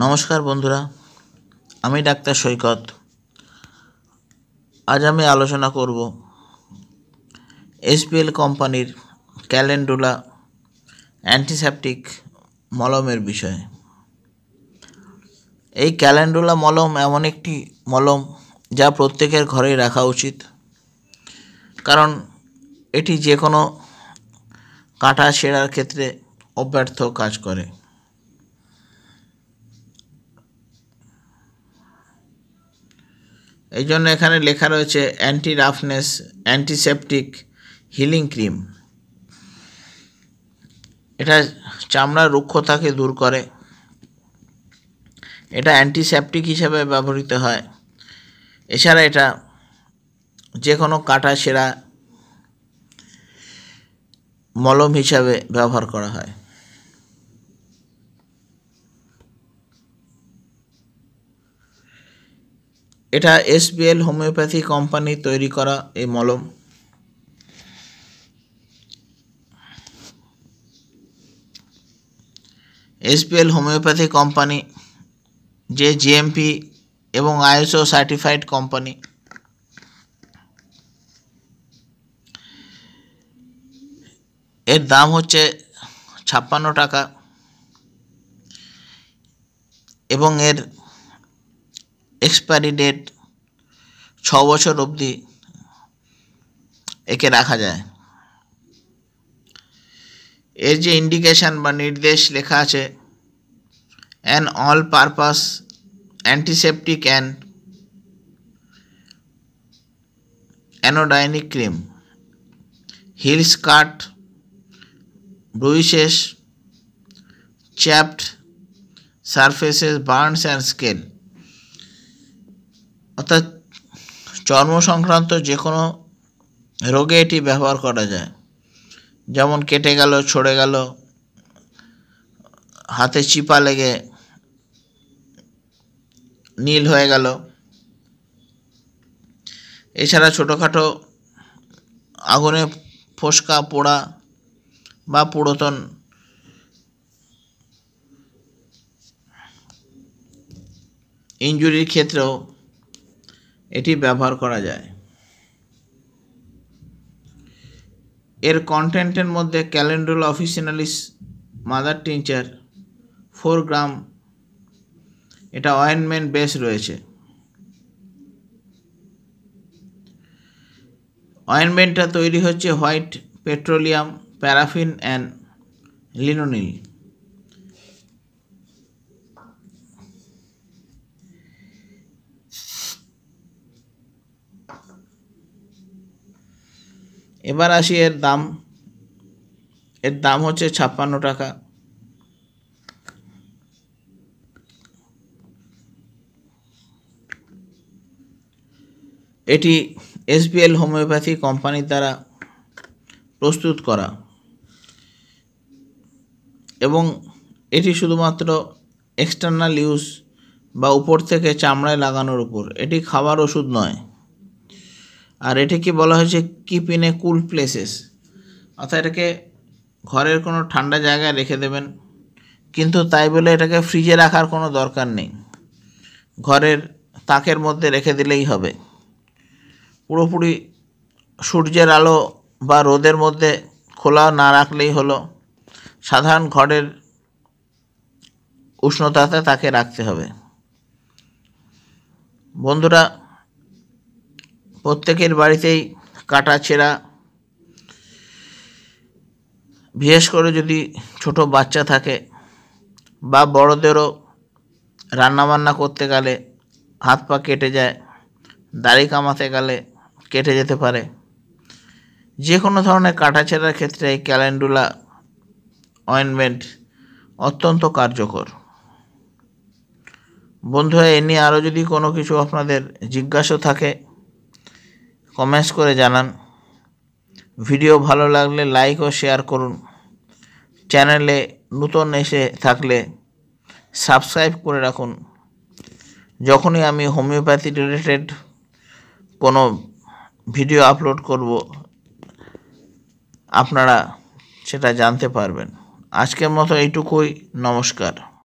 নমস্কার বন্ধুরা আমি ডাক্তার সৈকত আজ আমি আলোচনা করব এসপিএল কোম্পানির ক্যালেন্ডুলা অ্যান্টিসেপটিক মলমের বিষয়ে এই ক্যালেন্ডুলা মলম এমন একটি মলম যা প্রত্যেকের ঘরেই রাখা উচিত কারণ এটি যে কোনো কাঁটা ছেঁড়ার ক্ষেত্রে অব্যর্থ কাজ করে এই জন্য এখানে লেখা রয়েছে anti roughness antiseptic healing cream এটা চামড়ার রুক্ষতাকে দূর করে এটা অ্যান্টিসেপটিক হিসাবে ব্যবহৃত হয় এছাড়া এটা যে কোনো কাটা সেরা মলম হিসাবে ব্যবহার করা হয় এটা এসবিএল হোমিওপ্যাথি কোম্পানি তৈরি করা এই মলম এসবিএল হোমিওপ্যাথি কোম্পানি যে জিএমপি এবং আইএসও সার্টিফাইড কোম্পানি এর দাম হচ্ছে ছাপ্পান্ন টাকা এবং এর এক্সপায়ারি ডেট ছ বছর অবধি একে রাখা যায় এর যে ইন্ডিকেশান বা নির্দেশ লেখা আছে an all purpose antiseptic and anodynic cream heals cut bruises chapped surfaces burns and scale অর্থাৎ চর্ম সংক্রান্ত যে কোনো রোগে এটি ব্যবহার করা যায় যেমন কেটে গেল ছড়ে গেল হাতে চিপা লেগে নীল হয়ে গেল এছাড়া ছোটোখাটো আগুনে ফোসকা পোড়া বা পুরাতন ইঞ্জুরির ক্ষেত্রেও এটি ব্যবহার করা যায় এর কন্টেন্টের মধ্যে calendula officinalis mother tincture four gram এটা অয়েনমেন্ট বেস রয়েছে অয়েনমেন্টটা তৈরি হচ্ছে white petroleum paraffin and lanolin এবার আসি এর দাম এর দাম হচ্ছে ছাপ্পান্ন টাকা এটি এসবিএল হোমিওপ্যাথি কোম্পানির দ্বারা প্রস্তুত করা এবং এটি শুধুমাত্র এক্সটার্নাল ইউজ বা উপর থেকে চামড়ায় লাগানোর উপর এটি খাবার ওষুধ নয় আর এটাকে বলা হয়েছে keep in a cool places অর্থাৎ এটাকে ঘরের কোনো ঠান্ডা জায়গায় রেখে দেবেন কিন্তু তাই বলে এটাকে ফ্রিজে রাখার কোনো দরকার নেই ঘরের তাকের মধ্যে রেখে দিলেই হবে পুরোপুরি সূর্যের আলো বা রোদের মধ্যে খোলা না রাখলেই হলো সাধারণ ঘরের উষ্ণতাতে তাকে রাখতে হবে বন্ধুরা প্রত্যেকের বাড়িতেই কাটা ছেঁড়া বিশেষ করে যদি ছোট বাচ্চা থাকে বা বড়দেরও রান্নাবান্না করতে গেলে হাত পা কেটে যায় দাড়ি কামাতে গেলে কেটে যেতে পারে যে কোনো ধরনের কাটাছেড়ার ক্ষেত্রে এই ক্যালেন্ডুলা অয়েনমেন্ট অত্যন্ত কার্যকর বন্ধুরা এ নিয়ে আরও যদি কোনো কিছু আপনাদের জিজ্ঞাসা থাকে কমেন্টস করে জানান ভিডিও ভালো লাগলে লাইক ও শেয়ার করুন চ্যানেলে নতুন এসে থাকলে সাবস্ক্রাইব করে রাখুন যখনই আমি হোমিওপ্যাথি রিলেটেড কোনো ভিডিও আপলোড করব আপনারা সেটা জানতে পারবেন আজকের মতো এইটুকুই নমস্কার